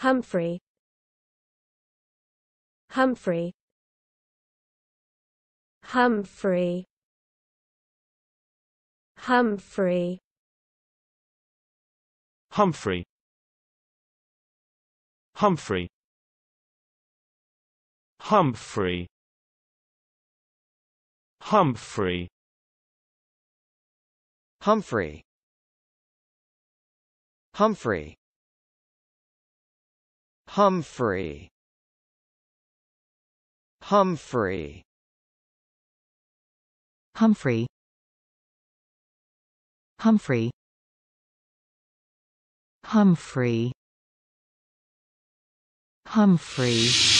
Humphrey Humphrey Humphrey Humphrey Humphrey Humphrey Humphrey Humphrey Humphrey Humphrey Humphrey Humphrey Humphrey Humphrey Humphrey Humphrey